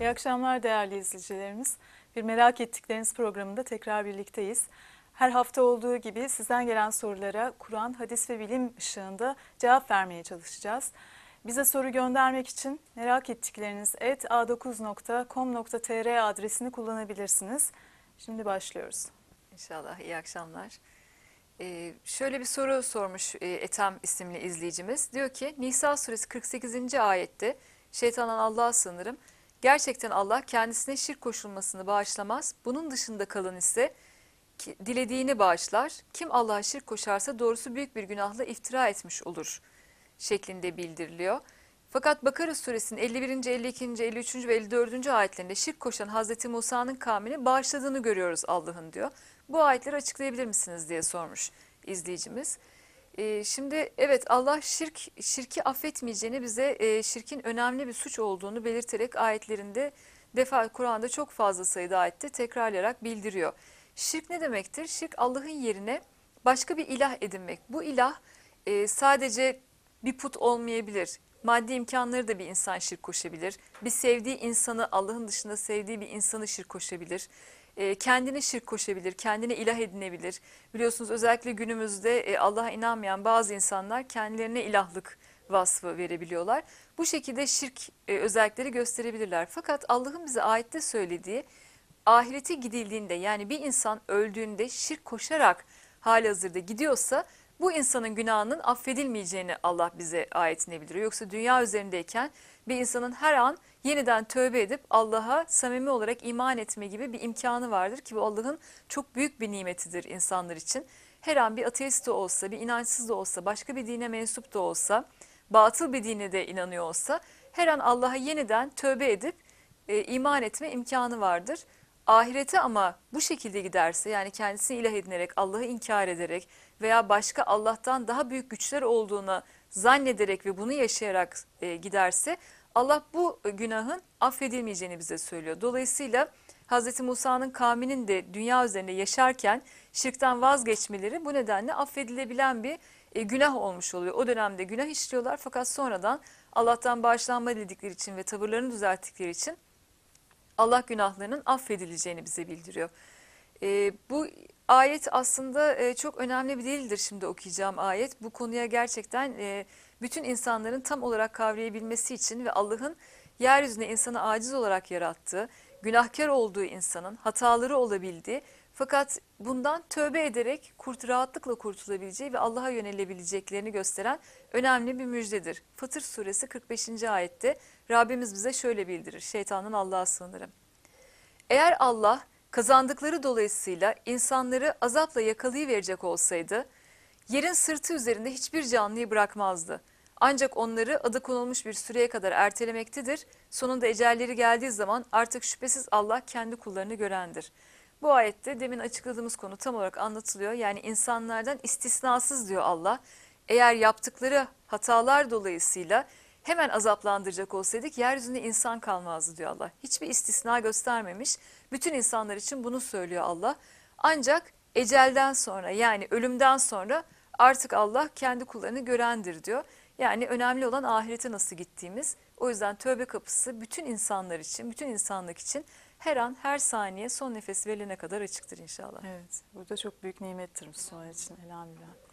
İyi akşamlar değerli izleyicilerimiz. Bir merak ettikleriniz programında tekrar birlikteyiz. Her hafta olduğu gibi sizden gelen sorulara Kur'an, hadis ve bilim ışığında cevap vermeye çalışacağız. Bize soru göndermek için merak ettikleriniz eta 9comtr adresini kullanabilirsiniz. Şimdi başlıyoruz. İnşallah iyi akşamlar. Ee, şöyle bir soru sormuş e, Etem isimli izleyicimiz. Diyor ki Nisa suresi 48. ayette şeytandan Allah'a sığınırım. Gerçekten Allah kendisine şirk koşulmasını bağışlamaz. Bunun dışında kalan ise dilediğini bağışlar. Kim Allah'a şirk koşarsa doğrusu büyük bir günahla iftira etmiş olur şeklinde bildiriliyor. Fakat Bakara suresinin 51. 52. 53. ve 54. ayetlerinde şirk koşan Hazreti Musa'nın kavmini bağışladığını görüyoruz Allah'ın diyor. Bu ayetleri açıklayabilir misiniz diye sormuş izleyicimiz. Ee, şimdi evet Allah şirk şirki affetmeyeceğini bize e, şirkin önemli bir suç olduğunu belirterek ayetlerinde defa Kur'an'da çok fazla sayıda ayette tekrarlayarak bildiriyor. Şirk ne demektir? Şirk Allah'ın yerine başka bir ilah edinmek. Bu ilah e, sadece bir put olmayabilir. Maddi imkanları da bir insan şirk koşabilir. Bir sevdiği insanı Allah'ın dışında sevdiği bir insanı şirk koşabilir e, kendine şirk koşabilir, kendine ilah edinebilir. Biliyorsunuz özellikle günümüzde e, Allah'a inanmayan bazı insanlar kendilerine ilahlık vasfı verebiliyorlar. Bu şekilde şirk e, özellikleri gösterebilirler. Fakat Allah'ın bize ayette söylediği ahirete gidildiğinde yani bir insan öldüğünde şirk koşarak hazırda gidiyorsa bu insanın günahının affedilmeyeceğini Allah bize ayetine bildiriyor. Yoksa dünya üzerindeyken bir insanın her an yeniden tövbe edip Allah'a samimi olarak iman etme gibi bir imkanı vardır ki bu Allah'ın çok büyük bir nimetidir insanlar için. Her an bir ateist de olsa, bir inançsız da olsa, başka bir dine mensup da olsa, batıl bir dine de inanıyor olsa her an Allah'a yeniden tövbe edip e, iman etme imkanı vardır. Ahirete ama bu şekilde giderse yani kendisini ilah edinerek, Allah'ı inkar ederek veya başka Allah'tan daha büyük güçler olduğuna zannederek ve bunu yaşayarak e, giderse Allah bu günahın affedilmeyeceğini bize söylüyor. Dolayısıyla Hz. Musa'nın kavminin de dünya üzerinde yaşarken şirkten vazgeçmeleri bu nedenle affedilebilen bir e, günah olmuş oluyor. O dönemde günah işliyorlar fakat sonradan Allah'tan bağışlanma dedikleri için ve tavırlarını düzelttikleri için Allah günahlarının affedileceğini bize bildiriyor. E, bu ayet aslında e, çok önemli bir değildir şimdi okuyacağım ayet. Bu konuya gerçekten... E, bütün insanların tam olarak kavrayabilmesi için ve Allah'ın yeryüzünde insanı aciz olarak yarattığı, günahkar olduğu insanın hataları olabildiği fakat bundan tövbe ederek kurt rahatlıkla kurtulabileceği ve Allah'a yönelebileceklerini gösteren önemli bir müjdedir. Fatır suresi 45. ayette Rabbimiz bize şöyle bildirir. Şeytanın Allah'a sığınırım. Eğer Allah kazandıkları dolayısıyla insanları azapla yakalayıverecek olsaydı yerin sırtı üzerinde hiçbir canlıyı bırakmazdı. Ancak onları adı konulmuş bir süreye kadar ertelemektedir. Sonunda ecelleri geldiği zaman artık şüphesiz Allah kendi kullarını görendir. Bu ayette demin açıkladığımız konu tam olarak anlatılıyor. Yani insanlardan istisnasız diyor Allah. Eğer yaptıkları hatalar dolayısıyla hemen azaplandıracak olsaydık yeryüzünde insan kalmazdı diyor Allah. Hiçbir istisna göstermemiş. Bütün insanlar için bunu söylüyor Allah. Ancak ecelden sonra yani ölümden sonra Artık Allah kendi kullarını görendir diyor. Yani önemli olan ahirete nasıl gittiğimiz. O yüzden tövbe kapısı bütün insanlar için, bütün insanlık için her an, her saniye son nefes verilene kadar açıktır inşallah. Evet, bu da çok büyük nimettir Müslüman için elhamdülillah.